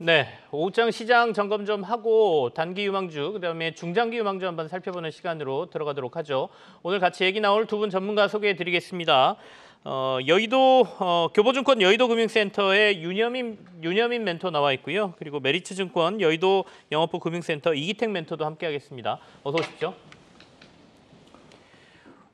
네, 5장 시장 점검 좀 하고 단기 유망주, 그다음에 중장기 유망주 한번 살펴보는 시간으로 들어가도록 하죠. 오늘 같이 얘기 나올 두 분 전문가 소개해드리겠습니다. 어, 여의도 어, 교보증권 여의도금융센터의 윤여민 윤여민 멘토 나와 있고요. 그리고 메리츠증권 여의도 영업부 금융센터 이기택 멘토도 함께하겠습니다. 어서 오십시오.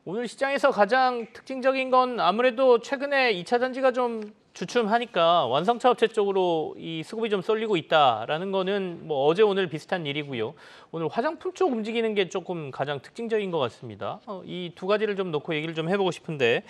오늘 시장에서 가장 특징적인 건 아무래도 최근에 2차 전지가 좀 주춤하니까 완성차 업체 쪽으로 이 수급이 좀 쏠리고 있다라는 거는 뭐 어제 오늘 비슷한 일이고요. 오늘 화장품 쪽 움직이는 게 조금 가장 특징적인 것 같습니다. 어, 이두 가지를 좀 놓고 얘기를 좀 해보고 싶은데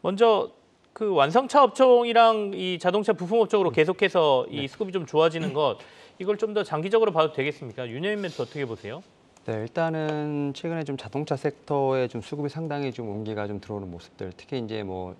먼저 그 완성차 업종이랑 이 자동차 부품업 종으로 음. 계속해서 이 네. 수급이 좀 좋아지는 것 이걸 좀 더 장기적으로 봐도 되겠습니까? 유여인 멘트 어떻게 보세요? 네, 일단은 최근에 좀 자동차 섹터에 좀 수급이 상당히 좀 온기가 좀 들어오는 모습들, 특히 이제 뭐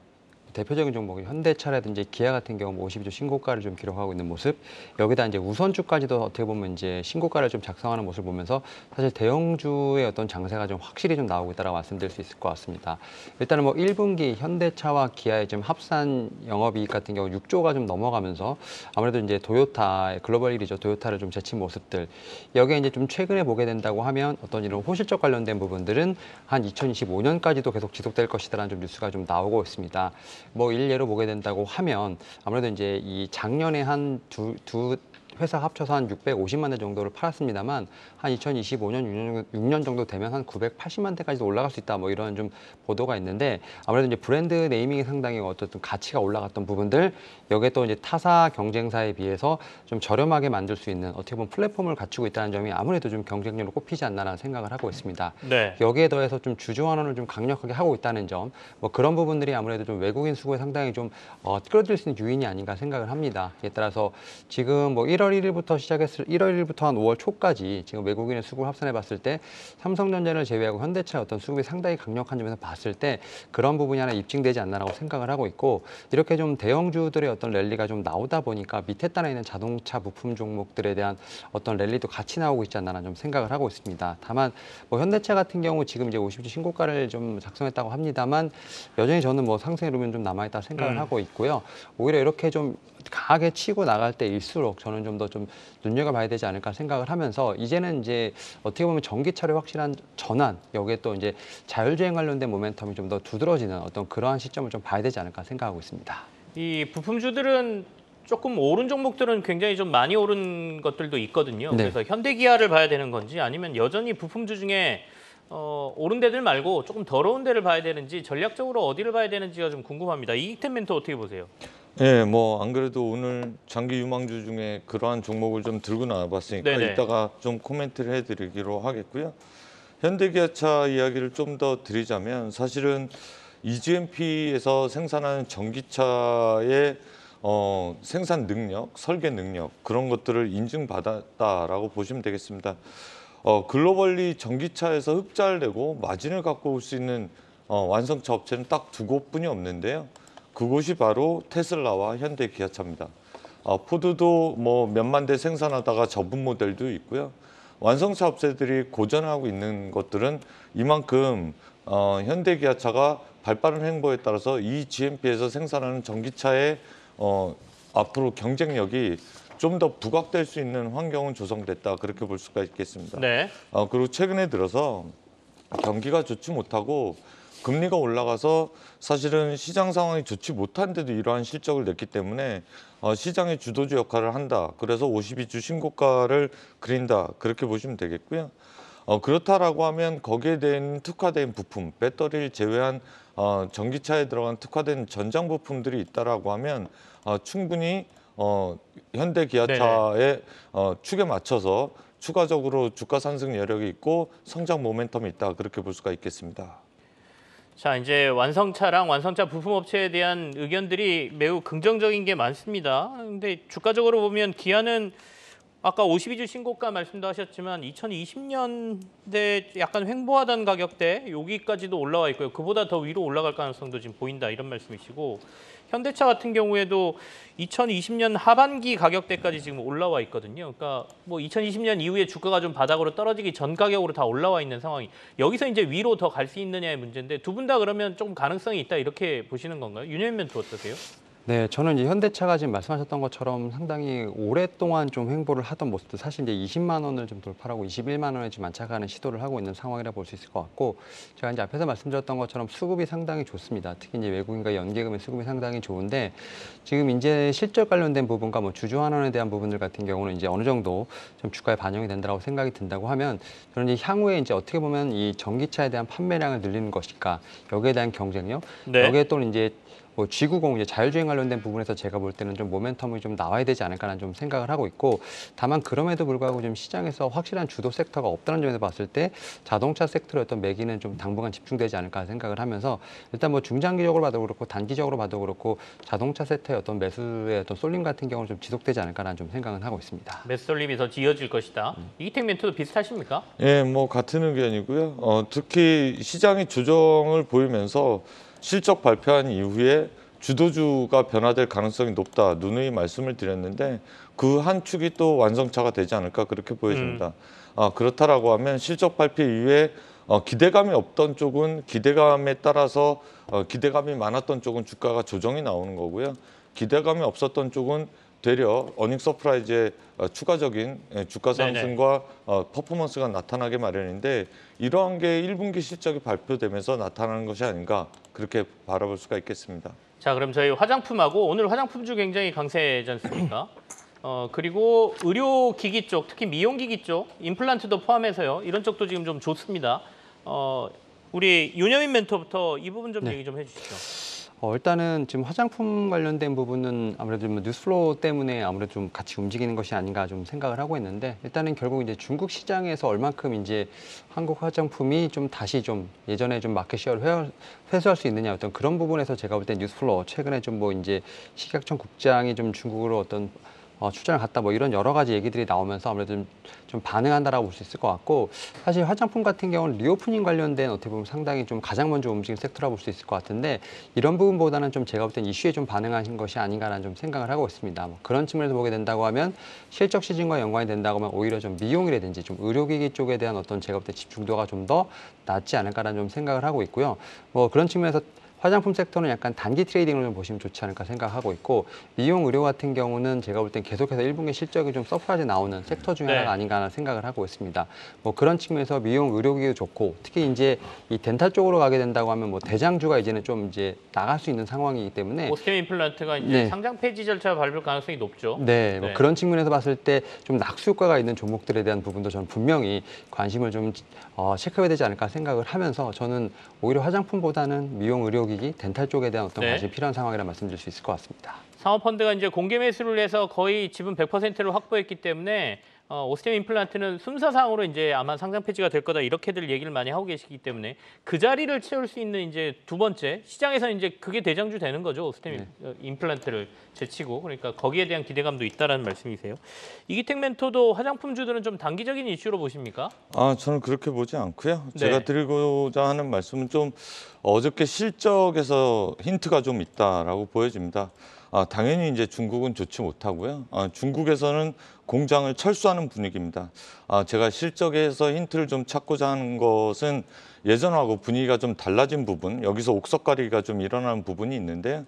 대표적인 종목이 현대차라든지 기아 같은 경우 5 뭐 2조 신고가를 좀 기록하고 있는 모습 여기다 이제 우선주까지도 어떻게 보면 이제 신고가를 좀 작성하는 모습을 보면서 사실 대형주의 어떤 장세가 좀 확실히 좀 나오고 있다라고 말씀드릴 수 있을 것 같습니다. 일단은 뭐 1분기 현대차와 기아의 좀 합산 영업이익 같은 경우 6조가 좀 넘어가면서 아무래도 이제 도요타 글로벌 1위죠 도요타를 좀 제친 모습들 여기에 이제 좀 최근에 보게 된다고 하면 어떤 이런 호실적 관련된 부분들은 한 2025년까지도 계속 지속될 것이다라는 좀 뉴스가 좀 나오고 있습니다. 뭐 일례로 보게 된다고 하면 아무래도 이제 이 작년에 한두두 회사 합쳐서 한 650만 대 정도를 팔았습니다만 한 2025년 6년, 정도 되면 한 980만 대까지도 올라갈 수 있다 뭐 이런 좀 보도가 있는데 아무래도 이제 브랜드 네이밍이 상당히 어쨌든 가치가 올라갔던 부분들 여기에 또 이제 타사 경쟁사에 비해서 좀 저렴하게 만들 수 있는 어떻게 보면 플랫폼을 갖추고 있다는 점이 아무래도 좀경쟁력을 꼽히지 않나라는 생각을 하고 있습니다. 네. 여기에 더해서 좀 주주 환원을 좀 강력하게 하고 있다는 점 뭐 그런 부분들이 아무래도 좀 외국인 수급에 상당히 좀 어, 끌어들일 수 있는 유인이 아닌가 생각을 합니다. 이에 따라서 지금 뭐 1월 1월 1일부터 시작했을 1월 1일부터 한 5월 초까지 지금 외국인의 수급을 합산해 봤을 때 삼성전자를 제외하고 현대차 어떤 수급이 상당히 강력한 점에서 봤을 때 그런 부분이 하나 입증되지 않나라고 생각을 하고 있고 이렇게 좀 대형주들의 어떤 랠리가 좀 나오다 보니까 밑에 따라 있는 자동차 부품 종목들에 대한 어떤 랠리도 같이 나오고 있지 않나 라좀 생각을 하고 있습니다. 다만 뭐 현대차 같은 경우 지금 이제 50주 신고가를 좀 작성했다고 합니다만 여전히 저는 뭐 상승의 루면 좀 남아있다 생각을 음. 하고 있고요. 오히려 이렇게 좀 강하게 치고 나갈 때일수록 저는 좀 더좀 좀 눈여겨봐야 되지 않을까 생각을 하면서 이제는 이제 어떻게 보면 전기차를 확실한 전환 여기에 또 이제 자율주행 관련된 모멘텀이 좀 더 두드러지는 어떤 그러한 시점을 좀 봐야 되지 않을까 생각하고 있습니다. 이 부품주들은 조금 오른 종목들은 굉장히 좀 많이 오른 것들도 있거든요. 네. 그래서 현대기아를 봐야 되는 건지 아니면 여전히 부품주 중에 어, 오른 데들 말고 조금 더러운 데를 봐야 되는지 전략적으로 어디를 봐야 되는지가 좀 궁금합니다. 이익템 멘토 어떻게 보세요? 예, 뭐 안 그래도 오늘 장기 유망주 중에 그러한 종목을 좀 들고 나와봤으니까 네네. 이따가 좀 코멘트를 해드리기로 하겠고요. 현대기아차 이야기를 좀 더 드리자면 사실은 EGMP에서 생산하는 전기차의 어, 생산 능력, 설계 능력 그런 것들을 인증받았다라고 보시면 되겠습니다. 어, 글로벌리 전기차에서 흑자를 내고 마진을 갖고 올 수 있는 어, 완성차 업체는 딱 두 곳뿐이 없는데요. 그곳이 바로 테슬라와 현대 기아차입니다. 아, 포드도 뭐 몇만 대 생산하다가 접은 모델도 있고요. 완성차 업체들이 고전하고 있는 것들은 이만큼 어, 현대 기아차가 발빠른 행보에 따라서 이 GMP에서 생산하는 전기차의 어, 앞으로 경쟁력이 좀 더 부각될 수 있는 환경은 조성됐다 그렇게 볼 수가 있겠습니다. 네. 어, 그리고 최근에 들어서 경기가 좋지 못하고 금리가 올라가서 사실은 시장 상황이 좋지 못한데도 이러한 실적을 냈기 때문에 어, 시장의 주도주 역할을 한다. 그래서 52주 신고가를 그린다. 그렇게 보시면 되겠고요. 어, 그렇다라고 하면 거기에 대한 특화된 부품, 배터리를 제외한 어, 전기차에 들어간 특화된 전장 부품들이 있다라고 하면 어, 충분히 어, 현대 기아차의 어, 축에 맞춰서 추가적으로 주가 상승 여력이 있고 성장 모멘텀이 있다 그렇게 볼 수가 있겠습니다. 자, 이제 완성차랑 완성차 부품업체에 대한 의견들이 매우 긍정적인 게 많습니다. 근데 주가적으로 보면 기아는 아까 52주 신고가 말씀도 하셨지만 2020년대 약간 횡보하던 가격대 여기까지도 올라와 있고요. 그보다 더 위로 올라갈 가능성도 지금 보인다 이런 말씀이시고 현대차 같은 경우에도 2020년 하반기 가격대까지 지금 올라와 있거든요. 그러니까 뭐 2020년 이후에 주가가 좀 바닥으로 떨어지기 전 가격으로 다 올라와 있는 상황이 여기서 이제 위로 더 갈 수 있느냐의 문제인데 두 분 다 그러면 조금 가능성이 있다 이렇게 보시는 건가요? 윤현민 멘트 어떠세요? 네, 저는 이제 현대차가 지금 말씀하셨던 것처럼 상당히 오랫동안 좀 횡보를 하던 모습도 사실 이제 20만 원을 좀 돌파하고 21만 원에 지금 안착하는 시도를 하고 있는 상황이라 볼 수 있을 것 같고 제가 이제 앞에서 말씀드렸던 것처럼 수급이 상당히 좋습니다. 특히 이제 외국인과 연계금의 수급이 상당히 좋은데 지금 이제 실적 관련된 부분과 뭐 주주 환원에 대한 부분들 같은 경우는 이제 어느 정도 좀 주가에 반영이 된다고 생각이 든다고 하면 저는 이제 향후에 이제 어떻게 보면 이 전기차에 대한 판매량을 늘리는 것일까 여기에 대한 경쟁력 네. 여기에 또는 이제 뭐 G구공 이제 자율주행 관련된 부분에서 제가 볼 때는 좀 모멘텀이 좀 나와야 되지 않을까라는 좀 생각을 하고 있고 다만 그럼에도 불구하고 좀 시장에서 확실한 주도 섹터가 없다는 점에서 봤을 때 자동차 섹터로 어떤 매기는 좀 당분간 집중되지 않을까 생각을 하면서 일단 뭐 중장기적으로 봐도 그렇고 단기적으로 봐도 그렇고 자동차 섹터의 어떤 매수의 어떤 쏠림 같은 경우는 좀 지속되지 않을까라는 좀 생각은 하고 있습니다. 매수 쏠림이 더 이어질 것이다. 음. 이택 멘트도 비슷하십니까? 예, 뭐 같은 의견이고요. 어, 특히 시장이 조정을 보이면서 실적 발표한 이후에 주도주가 변화될 가능성이 높다 누누이 말씀을 드렸는데 그 한 축이 또 완성차가 되지 않을까 그렇게 보여집니다. 음. 아, 그렇다라고 하면 실적 발표 이후에 어, 기대감이 없던 쪽은 기대감에 따라서 어, 기대감이 많았던 쪽은 주가가 조정이 나오는 거고요. 기대감이 없었던 쪽은 되려 어닝 서프라이즈의 어, 추가적인 예, 주가 상승과 네네. 어, 퍼포먼스가 나타나게 마련인데 이러한 게 1분기 실적이 발표되면서 나타나는 것이 아닌가 그렇게 바라볼 수가 있겠습니다. 자 그럼 저희 화장품하고 오늘 화장품주 굉장히 강세지 않습니까? 어, 그리고 의료기기 쪽, 특히 미용기기 쪽, 임플란트도 포함해서요. 이런 쪽도 지금 좀 좋습니다. 어, 우리 윤여민 멘토부터 이 부분 좀 네. 얘기 좀 해주시죠. 어, 일단은 지금 화장품 관련된 부분은 아무래도 좀 뭐 뉴스플로우 때문에 아무래도 좀 같이 움직이는 것이 아닌가 좀 생각을 하고 있는데 일단은 결국 이제 중국 시장에서 얼만큼 이제 한국 화장품이 좀 다시 좀 예전에 좀 마켓시어를 회수할 수 있느냐 어떤 그런 부분에서 제가 볼 때 뉴스플로우 최근에 좀 뭐 이제 식약청 국장이 좀 중국으로 어떤 어, 출장을 갔다 뭐 이런 여러 가지 얘기들이 나오면서 아무래도 좀, 좀 반응한다라고 볼 수 있을 것 같고 사실 화장품 같은 경우는 리오프닝 관련된 어떻게 보면 상당히 좀 가장 먼저 움직인 섹터라 고볼 수 있을 것 같은데 이런 부분보다는 좀 제가 볼 땐 이슈에 좀 반응하신 것이 아닌가라는 좀 생각을 하고 있습니다. 뭐 그런 측면에서 보게 된다고 하면 실적 시즌과 연관이 된다고 하면 오히려 좀 미용이라든지 좀 의료기기 쪽에 대한 어떤 제가 볼 때 집중도가 좀 더 낮지 않을까라는 좀 생각을 하고 있고요. 뭐 그런 측면에서 화장품 섹터는 약간 단기 트레이딩을 좀 보시면 좋지 않을까 생각하고 있고 미용 의료 같은 경우는 제가 볼 땐 계속해서 1분기 실적이 좀 서프라이즈 나오는 섹터 중에 네. 하나가 아닌가 하는 생각을 하고 있습니다. 뭐 그런 측면에서 미용 의료기도 좋고 특히 이제 이 덴탈 쪽으로 가게 된다고 하면 뭐 대장주가 이제는 좀 이제 나갈 수 있는 상황이기 때문에 오스템 임플란트가 이제 네. 상장 폐지 절차 밟을 가능성이 높죠. 네, 뭐 네. 그런 측면에서 봤을 때 좀 낙수 효과가 있는 종목들에 대한 부분도 저는 분명히 관심을 좀 어, 체크해야 되지 않을까 생각을 하면서 저는 오히려 화장품보다는 미용 의료 쪽이기 덴탈 쪽에 대한 어떤 네. 관심이 필요한 상황이라 말씀드릴 수 있을 것 같습니다. 상업펀드가 이제 공개 매수를 해서 거의 지분 100%를 확보했기 때문에 어, 오스템 임플란트는 순서상으로 이제 아마 상장 폐지가 될 거다 이렇게들 얘기를 많이 하고 계시기 때문에 그 자리를 채울 수 있는 이제 두 번째 시장에서 이제 그게 대장주 되는 거죠 오스템 네. 어, 임플란트를 제치고 그러니까 거기에 대한 기대감도 있다라는 말씀이세요. 이기택 멘토도 화장품주들은 좀 단기적인 이슈로 보십니까? 아 저는 그렇게 보지 않고요. 네. 제가 드리고자 하는 말씀은 좀 어저께 실적에서 힌트가 좀 있다라고 보여집니다. 아, 당연히 이제 중국은 좋지 못하고요. 아, 중국에서는 공장을 철수하는 분위기입니다. 아, 제가 실적에서 힌트를 좀 찾고자 하는 것은 예전하고 분위기가 좀 달라진 부분, 여기서 옥석가리가 좀 일어나는 부분이 있는데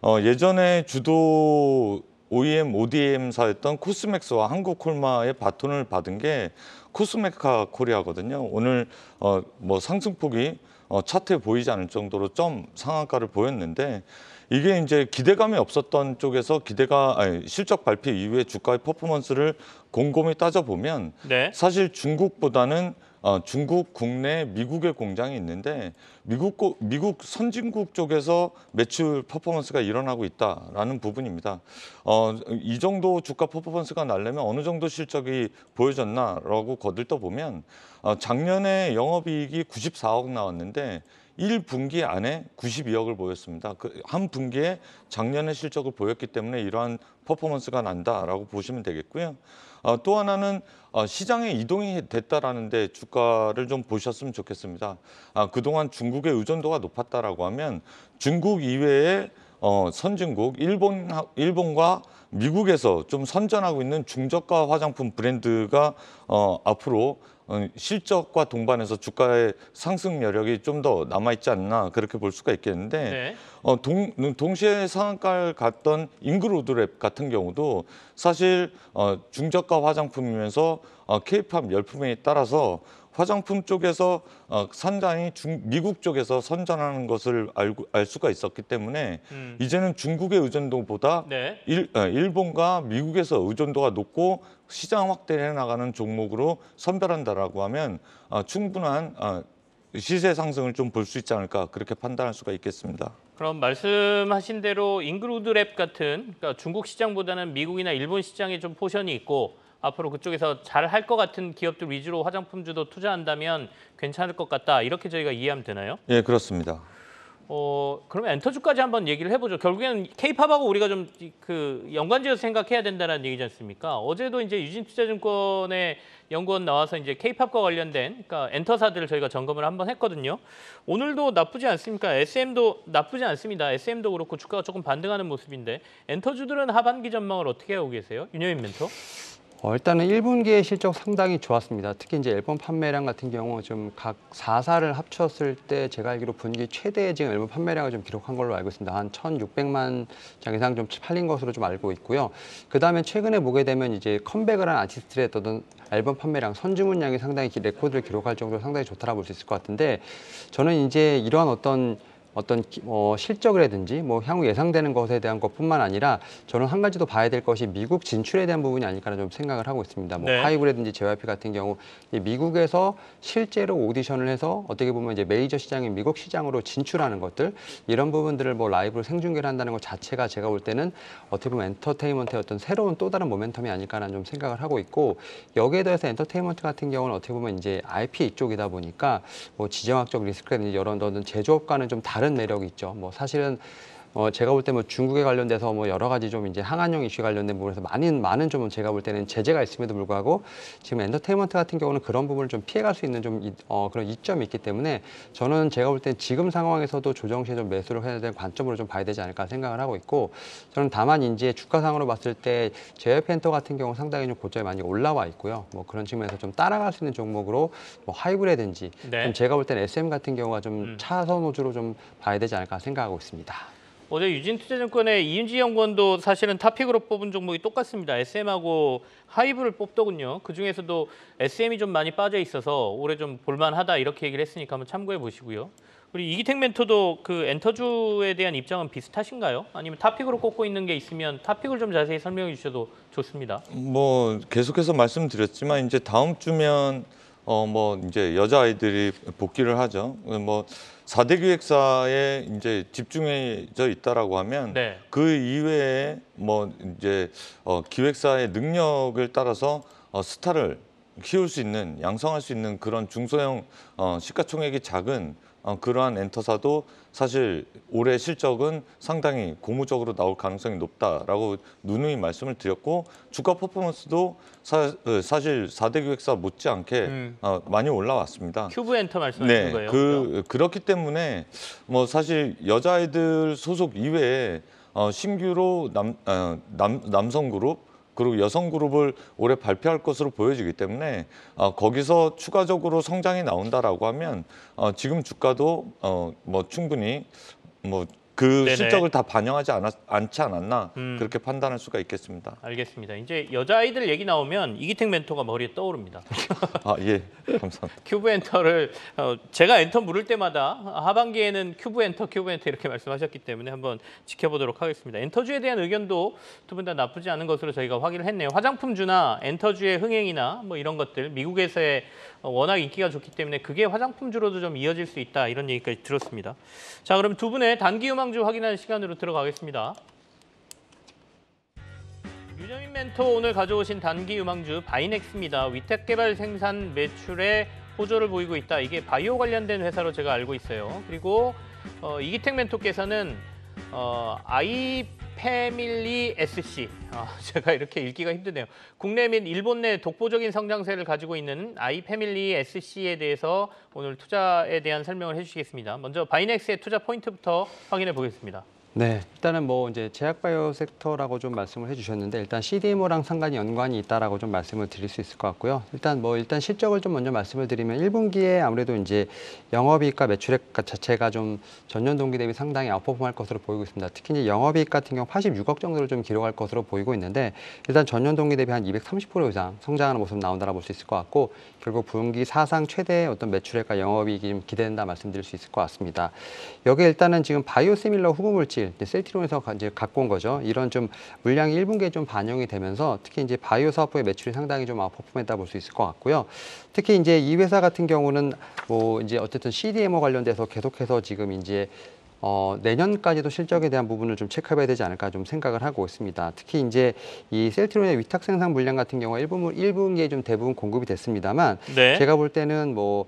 어, 예전에 주도 OEM, ODM사였던 e 코스맥스와 한국콜마의 바톤을 받은 게 코스메카 코리아거든요. 오늘 어, 뭐 상승폭이 어, 차트에 보이지 않을 정도로 점 상한가를 보였는데 이게 이제 기대감이 없었던 쪽에서 기대가 아니, 실적 발표 이후에 주가의 퍼포먼스를 곰곰이 따져보면 네. 사실 중국보다는 어, 중국 국내 미국의 공장이 있는데 미국 미국 선진국 쪽에서 매출 퍼포먼스가 일어나고 있다라는 부분입니다. 어, 이 정도 주가 퍼포먼스가 날려면 어느 정도 실적이 보여졌나라고 거들떠 보면 어, 작년에 영업이익이 94억 나왔는데 1분기 안에 92억을 보였습니다. 그 한 분기에 작년의 실적을 보였기 때문에 이러한 퍼포먼스가 난다라고 보시면 되겠고요. 아, 또 하나는 아, 시장의 이동이 됐다라는데 주가를 좀 보셨으면 좋겠습니다. 아, 그동안 중국의 의존도가 높았다라고 하면 중국 이외에 어, 선진국 일본 일본과 미국에서 좀 선전하고 있는 중저가 화장품 브랜드가 어, 앞으로 어, 실적과 동반해서 주가의 상승 여력이 좀 더 남아있지 않나 그렇게 볼 수가 있겠는데 네. 어, 동, 동시에 상한가를 갔던 잉그로드랩 같은 경우도 사실 어, 중저가 화장품이면서 어, K-팝 열풍에 따라서 화장품 쪽에서 어, 산장이 중, 미국 쪽에서 선전하는 것을 알고, 알 수가 있었기 때문에 음. 이제는 중국의 의존도보다 네. 일, 어, 일본과 미국에서 의존도가 높고 시장 확대해 나가는 종목으로 선별한다라고 하면 어, 충분한 어, 시세 상승을 좀 볼 수 있지 않을까 그렇게 판단할 수가 있겠습니다. 그럼 말씀하신 대로 잉그루드랩 같은 그러니까 중국 시장보다는 미국이나 일본 시장에 좀 포션이 있고 앞으로 그쪽에서 잘 할 것 같은 기업들 위주로 화장품주도 투자한다면 괜찮을 것 같다 이렇게 저희가 이해하면 되나요? 예, 그렇습니다. 어, 그러면 엔터주까지 한번 얘기를 해보죠. 결국에는 케이팝하고 우리가 좀 그 연관지어서 생각해야 된다는 얘기지 않습니까? 어제도 이제 유진투자증권의 연구원 나와서 이제 케이팝과 관련된 그러니까 엔터사들을 저희가 점검을 한번 했거든요. 오늘도 나쁘지 않습니까? SM도 나쁘지 않습니다. SM도 그렇고 주가가 조금 반등하는 모습인데 엔터주들은 하반기 전망을 어떻게 하고 계세요? 윤여인 멘토. 어, 일단은 1분기의 실적 상당히 좋았습니다. 특히 이제 앨범 판매량 같은 경우 좀 각4사를 합쳤을 때 제가 알기로 분기 최대의 지금 앨범 판매량을 좀 기록한 걸로 알고 있습니다. 한 1,600만 장 이상 좀 팔린 것으로 좀 알고 있고요. 그 다음에 최근에 보게 되면 이제 컴백을 한 아티스트의 어떤 앨범 판매량, 선주문량이 상당히 레코드를 기록할 정도로 상당히 좋다라고 볼 수 있을 것 같은데 저는 이제 이러한 어떤 어떤 뭐 실적이라든지 뭐 향후 예상되는 것에 대한 것뿐만 아니라 저는 한 가지 더 봐야 될 것이 미국 진출에 대한 부분이 아닐까라는 좀 생각을 하고 있습니다. 뭐 네. 하이브라든지 JYP 같은 경우 미국에서 실제로 오디션을 해서 어떻게 보면 이제 메이저 시장인 미국 시장으로 진출하는 것들 이런 부분들을 뭐 라이브로 생중계를 한다는 것 자체가 제가 볼 때는 어떻게 보면 엔터테인먼트의 어떤 새로운 또 다른 모멘텀이 아닐까라는 좀 생각을 하고 있고 여기에 더해서 엔터테인먼트 같은 경우는 어떻게 보면 이제 IP 이쪽이다 보니까 뭐 지정학적 리스크라든지 여러 어떤 제조업과는 좀 다른 다른 매력이 있죠. 뭐 사실은 어, 제가 볼 때 뭐 중국에 관련돼서 뭐 여러 가지 좀 이제 항한용 이슈 관련된 부분에서 많은 많은 좀 제가 볼 때는 제재가 있음에도 불구하고 지금 엔터테인먼트 같은 경우는 그런 부분을 좀 피해갈 수 있는 좀 이, 어, 그런 이점이 있기 때문에 저는 제가 볼 때 지금 상황에서도 조정 시에 좀 매수를 해야 될 관점으로 좀 봐야 되지 않을까 생각을 하고 있고 저는 다만 인제 주가상으로 봤을 때 제어펜터 같은 경우 상당히 좀고점에 많이 올라와 있고요. 뭐 그런 측면에서 좀 따라갈 수 있는 종목으로 뭐하이브레든지 네. 제가 볼 때는 SM 같은 경우가 좀 음. 차선 호주로 좀 봐야 되지 않을까 생각하고 있습니다. 어제 유진투자증권의 이은지 연구원도 사실은 탑픽으로 뽑은 종목이 똑같습니다. SM하고 하이브를 뽑더군요. 그중에서도 SM이 좀 많이 빠져 있어서 올해 좀 볼만하다 이렇게 얘기를 했으니까 한번 참고해 보시고요. 우리 이기택 멘토도 그 엔터주에 대한 입장은 비슷하신가요? 아니면 탑픽으로 꼽고 있는 게 있으면 탑픽을 좀 자세히 설명해 주셔도 좋습니다. 뭐 계속해서 말씀드렸지만 이제 다음 주면 어 뭐 이제 여자 아이들이 복귀를 하죠. 뭐 사대 기획사에 이제 집중해져 있다라고 하면 네. 그 이외에 뭐 이제 어 기획사의 능력을 따라서 어 스타를 키울 수 있는 양성할 수 있는 그런 중소형 어 시가총액이 작은 어 그러한 엔터사도 사실 올해 실적은 상당히 고무적으로 나올 가능성이 높다라고 누누이 말씀을 드렸고 주가 퍼포먼스도 사, 그 사실 4대 기획사 못지않게 음. 어, 많이 올라왔습니다. 큐브 엔터 말씀하시 네, 거예요? 그, 그럼. 그렇기 때문에 뭐 사실 여자아이들 소속 이외에 어, 신규로 남, 어, 남, 남성그룹 그리고 여성 그룹을 올해 발표할 것으로 보여지기 때문에 어, 거기서 추가적으로 성장이 나온다라고 하면 어, 지금 주가도 어, 뭐 충분히 뭐그 네네. 실적을 다 반영하지 않았, 않지 않았나 음. 그렇게 판단할 수가 있겠습니다. 알겠습니다. 이제 여자아이들 얘기 나오면 이기택 멘토가 머리에 떠오릅니다. 아 예, 감사합니다. 큐브 엔터를 어, 제가 엔터 물을 때마다 하반기에는 큐브 엔터, 큐브 엔터 이렇게 말씀하셨기 때문에 한번 지켜보도록 하겠습니다. 엔터주에 대한 의견도 두 분 다 나쁘지 않은 것으로 저희가 확인을 했네요. 화장품주나 엔터주의 흥행이나 뭐 이런 것들 미국에서의 워낙 인기가 좋기 때문에 그게 화장품주로도 좀 이어질 수 있다 이런 얘기까지 들었습니다. 자 그럼 두 분의 단기 음악 상황주 확인하는 시간으로 들어가겠습니다. 유정인 멘토 오늘 가져오신 단기 유망주 바이넥스입니다. 위탁 개발 생산 매출에 호조를 보이고 있다. 이게 바이오 관련된 회사로 제가 알고 있어요. 그리고 어, 이기택 멘토께서는 어, 아이 패밀리 SC. 아, 제가 이렇게 읽기가 힘드네요. 국내 및 일본 내 독보적인 성장세를 가지고 있는 아이패밀리 SC에 대해서 오늘 투자에 대한 설명을 해주시겠습니다. 먼저 바이넥스의 투자 포인트부터 확인해 보겠습니다. 네, 일단은 뭐 이제 제약바이오 섹터라고 좀 말씀을 해주셨는데 일단 CDMO랑 상당히 연관이 있다라고 좀 말씀을 드릴 수 있을 것 같고요. 일단 뭐 일단 실적을 좀 먼저 말씀을 드리면 1분기에 아무래도 이제 영업이익과 매출액 자체가 좀 전년 동기 대비 상당히 아웃퍼폼할 것으로 보이고 있습니다. 특히 이제 영업이익 같은 경우 86억 정도를 좀 기록할 것으로 보이고 있는데 일단 전년 동기 대비 한 230% 이상 성장하는 모습 나온다라고 볼 수 있을 것 같고 결국 분기 사상 최대의 어떤 매출액과 영업이익이 좀 기대된다 말씀드릴 수 있을 것 같습니다. 여기 일단은 지금 바이오시밀러 후보물질 셀실, 셀티론에서 이제 갖고 온 거죠. 이런 좀 물량이 1분기에 좀 반영이 되면서 특히 이제 바이오 사업부의 매출이 상당히 좀 아웃퍼폼했다 볼 수 있을 것 같고요. 특히 이제 이 회사 같은 경우는 뭐 이제 어쨌든 CDMO 관련돼서 계속해서 지금 이제 어, 내년까지도 실적에 대한 부분을 좀 체크해야 되지 않을까 좀 생각을 하고 있습니다. 특히 이제 이 셀트론의 위탁 생산 물량 같은 경우가 1분, 1분기에 좀 대부분 공급이 됐습니다만 네. 제가 볼 때는 뭐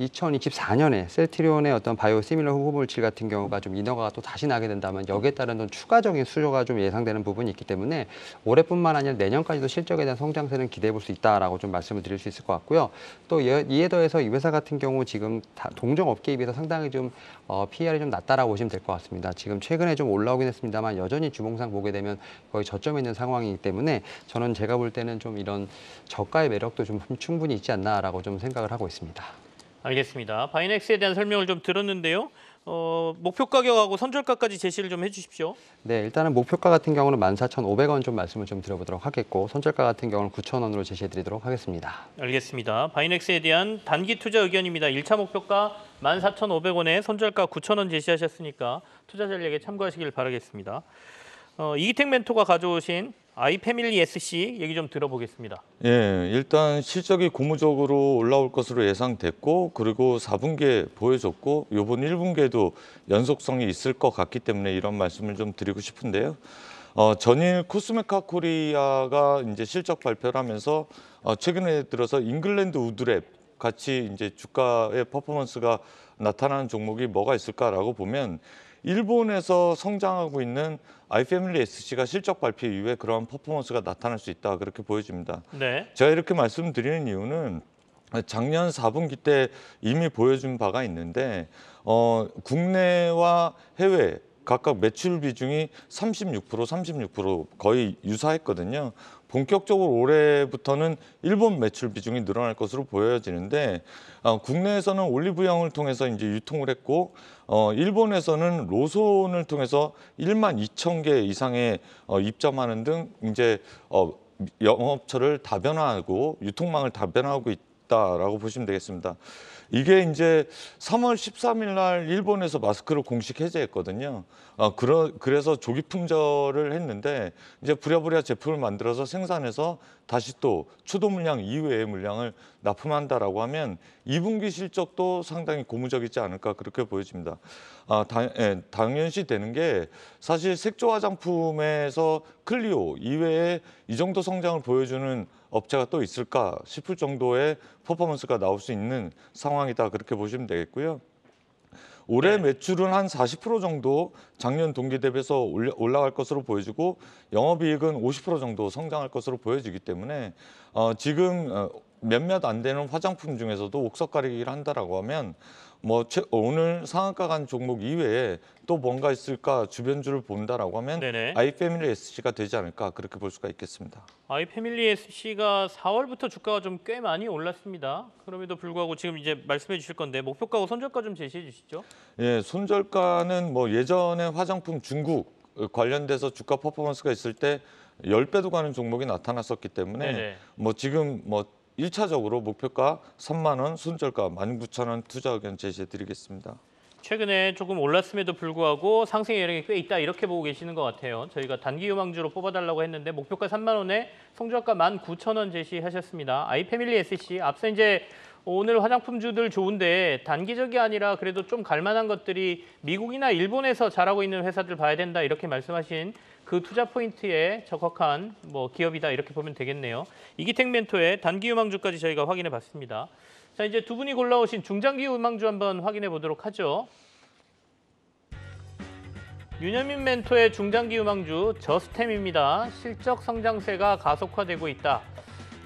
2024년에 셀트리온의 어떤 바이오 시밀러 후보물질 같은 경우가 좀 인허가가 또 다시 나게 된다면 여기에 따른 좀 추가적인 수요가 좀 예상되는 부분이 있기 때문에 올해뿐만 아니라 내년까지도 실적에 대한 성장세는 기대해 볼 수 있다라고 좀 말씀을 드릴 수 있을 것 같고요. 또 이에 더해서 이 회사 같은 경우 지금 동종 업계에 비해서 상당히 좀 어, PER이 좀 낮다라고 보시면 될 것 같습니다. 지금 최근에 좀 올라오긴 했습니다만 여전히 주봉상 보게 되면 거의 저점에 있는 상황이기 때문에 저는 제가 볼 때는 좀 이런 저가의 매력도 좀 충분히 있지 않나라고 좀 생각을 하고 있습니다. 알겠습니다. 바이넥스에 대한 설명을 좀 들었는데요. 어, 목표 가격하고 선절가까지 제시를 좀 해주십시오. 네, 일단은 목표가 같은 경우는 14,500원 좀 말씀을 좀 드려보도록 하겠고 선절가 같은 경우는 9,000원으로 제시해드리도록 하겠습니다. 알겠습니다. 바이넥스에 대한 단기 투자 의견입니다. 1차 목표가 14,500원에 선절가 9,000원 제시하셨으니까 투자 전략에 참고하시길 바라겠습니다. 어, 이기택 멘토가 가져오신 아이패밀리 SC 얘기 좀 들어보겠습니다. 예, 일단 실적이 고무적으로 올라올 것으로 예상됐고 그리고 4분기에 보여줬고 요번 1분기에도 연속성이 있을 것 같기 때문에 이런 말씀을 좀 드리고 싶은데요. 어, 전일 코스메카 코리아가 이제 실적 발표를 하면서 어, 최근에 들어서 잉글랜드 우드랩 같이 이제 주가의 퍼포먼스가 나타나는 종목이 뭐가 있을까라고 보면 일본에서 성장하고 있는 아이패밀리 SC가 실적 발표 이후에 그러한 퍼포먼스가 나타날 수 있다 그렇게 보여집니다. 네. 제가 이렇게 말씀드리는 이유는 작년 4분기 때 이미 보여준 바가 있는데 어, 국내와 해외 각각 매출 비중이 36%, 36% 거의 유사했거든요. 본격적으로 올해부터는 일본 매출 비중이 늘어날 것으로 보여지는데 어, 국내에서는 올리브영을 통해서 이제 유통을 했고 어, 일본에서는 로손을 통해서 1만 2천 개 이상의 어, 입점하는 등 이제 어, 영업처를 다변화하고 유통망을 다변화하고 있다라고 보시면 되겠습니다. 이게 이제 3월 13일 날 일본에서 마스크를 공식 해제했거든요. 아, 그러, 그래서 조기 품절을 했는데 이제 부랴부랴 제품을 만들어서 생산해서 다시 또 초도 물량 이외의 물량을 납품한다라고 하면 2분기 실적도 상당히 고무적이지 않을까 그렇게 보여집니다. 아, 당, 예, 당연시 되는 게 사실 색조 화장품에서 클리오 이외에 이 정도 성장을 보여주는 업체가 또 있을까 싶을 정도의 퍼포먼스가 나올 수 있는 상황이다 그렇게 보시면 되겠고요. 올해 네. 매출은 한 40% 정도 작년 동기 대비해서 올라갈 것으로 보여지고 영업이익은 50% 정도 성장할 것으로 보여지기 때문에 어, 지금 어, 몇몇 안 되는 화장품 중에서도 옥석 가리기를 한다라고 하면 뭐 오늘 상한가 간 종목 이외에 또 뭔가 있을까 주변주를 본다라고 하면 네네. 아이패밀리 SC가 되지 않을까 그렇게 볼 수가 있겠습니다. 아이패밀리 SC가 4월부터 주가가 좀 꽤 많이 올랐습니다. 그럼에도 불구하고 지금 이제 말씀해 주실 건데 목표가하 손절가 좀 제시해 주시죠. 예, 손절가는 뭐 예전에 화장품 중국 관련돼서 주가 퍼포먼스가 있을 때 열배도 가는 종목이 나타났었기 때문에 네네. 뭐 지금 뭐 일차적으로 목표가 3만 원, 순절가 1 9천원 투자 의견 제시해드리겠습니다. 최근에 조금 올랐음에도 불구하고 상승의 여력이 꽤 있다 이렇게 보고 계시는 것 같아요. 저희가 단기 유망주로 뽑아달라고 했는데 목표가 3만 원에 성적가 1 9 0원 제시하셨습니다. 아이패밀리 SC e 앞서 이제 오늘 화장품주들 좋은데 단기적이 아니라 그래도 좀 갈만한 것들이 미국이나 일본에서 잘하고 있는 회사들 봐야 된다 이렇게 말씀하신 그 투자 포인트에 적확한 뭐 기업이다 이렇게 보면 되겠네요. 이기택 멘토의 단기 유망주까지 저희가 확인해 봤습니다. 자 이제 두 분이 골라오신 중장기 유망주 한번 확인해 보도록 하죠. 윤여민 멘토의 중장기 유망주 저스템입니다. 실적 성장세가 가속화되고 있다.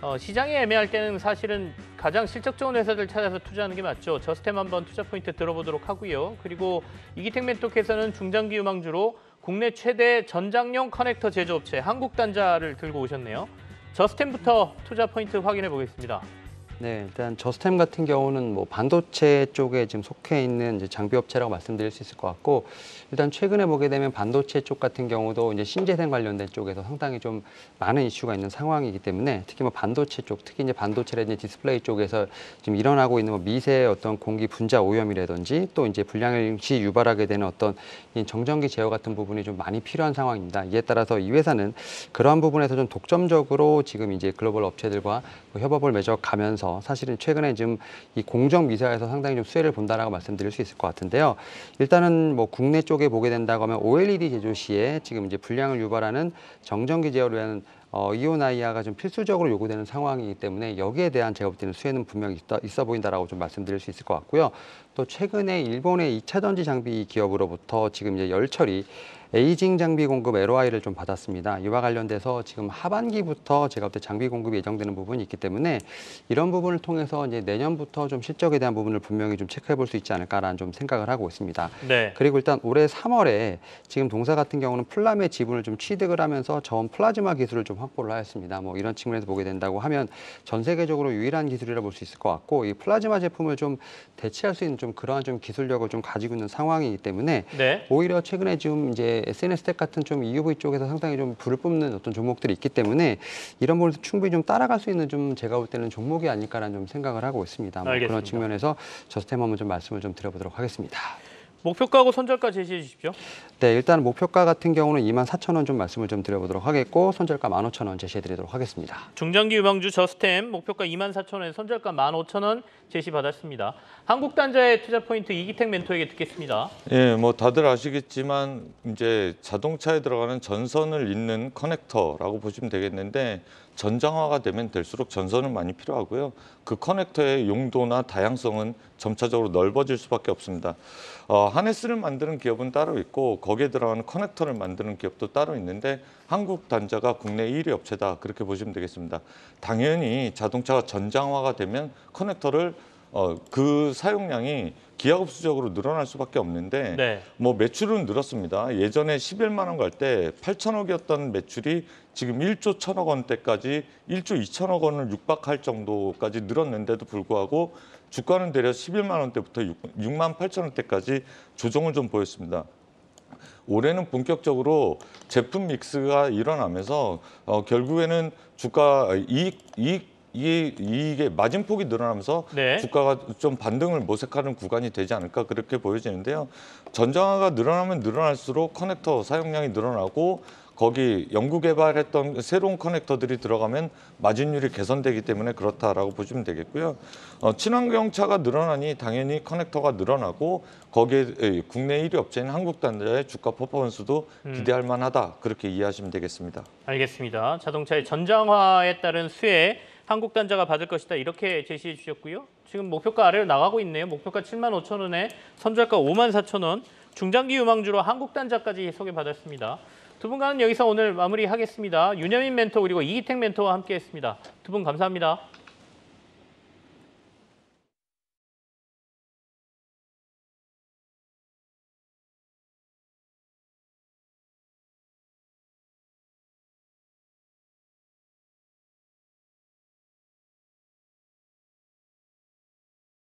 어, 시장이 애매할 때는 사실은 가장 실적 좋은 회사들 찾아서 투자하는 게 맞죠. 저스템 한번 투자 포인트 들어보도록 하고요. 그리고 이기택 멘토께서는 중장기 유망주로 국내 최대 전장용 커넥터 제조업체 한국단자를 들고 오셨네요. 저스템부터 투자 포인트 확인해 보겠습니다. 네, 일단 저스템 같은 경우는 뭐 반도체 쪽에 지금 속해 있는 이제 장비 업체라고 말씀드릴 수 있을 것 같고 일단 최근에 보게 되면 반도체 쪽 같은 경우도 이제 신재생 관련된 쪽에서 상당히 좀 많은 이슈가 있는 상황이기 때문에 특히 뭐 반도체 쪽, 특히 이제 반도체라든지 디스플레이 쪽에서 지금 일어나고 있는 뭐 미세 어떤 공기 분자 오염이라든지 또 이제 불량을 시 유발하게 되는 어떤 정전기 제어 같은 부분이 좀 많이 필요한 상황입니다. 이에 따라서 이 회사는 그러한 부분에서 좀 독점적으로 지금 이제 글로벌 업체들과 뭐 협업을 맺어 가면서 있어서 사실은 최근에 지금 이 공정 미사에서 상당히 좀 수혜를 본다라고 말씀드릴 수 있을 것 같은데요. 일단은 뭐 국내 쪽에 보게 된다고 하면 OLED 제조 시에 지금 이제 불량을 유발하는 정전기 제어를 위한 어, 이온아이아가 좀 필수적으로 요구되는 상황이기 때문에 여기에 대한 제가볼때는 수혜는 분명히 있다, 있어 보인다라고 좀 말씀드릴 수 있을 것 같고요. 또 최근에 일본의 2차 전지 장비 기업으로부터 지금 이제 열처리 에이징 장비 공급 LOI를 좀 받았습니다. 이와 관련돼서 지금 하반기부터 제가 볼 때 장비 공급이 예정되는 부분이 있기 때문에 이런 부분을 통해서 이제 내년부터 좀 실적에 대한 부분을 분명히 좀 체크해 볼 수 있지 않을까라는 좀 생각을 하고 있습니다. 네. 그리고 일단 올해 3월에 지금 동사 같은 경우는 플람의 지분을 좀 취득을 하면서 저온 플라즈마 기술을 좀 확보를 하였습니다. 뭐 이런 측면에서 보게 된다고 하면 전 세계적으로 유일한 기술이라 볼 수 있을 것 같고 이 플라즈마 제품을 좀 대체할 수 있는 좀좀 그러한 좀 기술력을 좀 가지고 있는 상황이기 때문에 네. 오히려 최근에 지금 이제 SNS 텍 같은 좀 EUV 쪽에서 상당히 좀 불을 뿜는 어떤 종목들이 있기 때문에 이런 부분에서 충분히 좀 따라갈 수 있는 좀 제가 볼 때는 종목이 아닐까라는 좀 생각을 하고 있습니다. 뭐 그런 측면에서 저스템 한번 좀 말씀을 좀 드려보도록 하겠습니다. 목표가하고 손절가 제시해 주십시오. 네, 일단 목표가 같은 경우는 2만 4천 원 좀 말씀을 좀 드려보도록 하겠고 손절가 1만 5천 원 제시해 드리도록 하겠습니다. 중장기 유망주 저스템 목표가 2만 4천 원에 손절가 1만 5천 원 제시받았습니다. 한국단자의 투자 포인트 이기택 멘토에게 듣겠습니다. 예, 뭐 다들 아시겠지만 이제 자동차에 들어가는 전선을 잇는 커넥터라고 보시면 되겠는데 전장화가 되면 될수록 전선은 많이 필요하고요. 그 커넥터의 용도나 다양성은 점차적으로 넓어질 수밖에 없습니다. 어, 하네스를 만드는 기업은 따로 있고 거기에 들어가는 커넥터를 만드는 기업도 따로 있는데 한국 단자가 국내 1위 업체다 그렇게 보시면 되겠습니다. 당연히 자동차가 전장화가 되면 커넥터를 어, 그 사용량이 기하급수적으로 늘어날 수밖에 없는데 네. 뭐 매출은 늘었습니다. 예전에 11만 원 갈 때 8천억이었던 매출이 지금 1조 1천억 원대까지 1조 2천억 원을 육박할 정도까지 늘었는데도 불구하고 주가는 대략 11만 원대부터 6, 6만 8천 원대까지 조정을 좀 보였습니다. 올해는 본격적으로 제품 믹스가 일어나면서 어, 결국에는 주가 이익, 아, 이익 이게 이게 마진 폭이 늘어나면서 네. 주가가 좀 반등을 모색하는 구간이 되지 않을까 그렇게 보여지는데요. 전장화가 늘어나면 늘어날수록 커넥터 사용량이 늘어나고 거기 연구 개발했던 새로운 커넥터들이 들어가면 마진율이 개선되기 때문에 그렇다라고 보시면 되겠고요. 어, 친환경차가 늘어나니 당연히 커넥터가 늘어나고 거기에 국내 1위 업체인 한국단자의 주가 퍼포먼스도 음. 기대할 만하다. 그렇게 이해하시면 되겠습니다. 알겠습니다. 자동차의 전장화에 따른 수혜 한국단자가 받을 것이다. 이렇게 제시해 주셨고요. 지금 목표가 아래로 나가고 있네요. 목표가 7만 5천 원에 선절가 5만 4천 원. 중장기 유망주로 한국단자까지 소개받았습니다. 두 분과는 여기서 오늘 마무리하겠습니다. 윤여민 멘토 그리고 이기택 멘토와 함께했습니다. 두 분 감사합니다.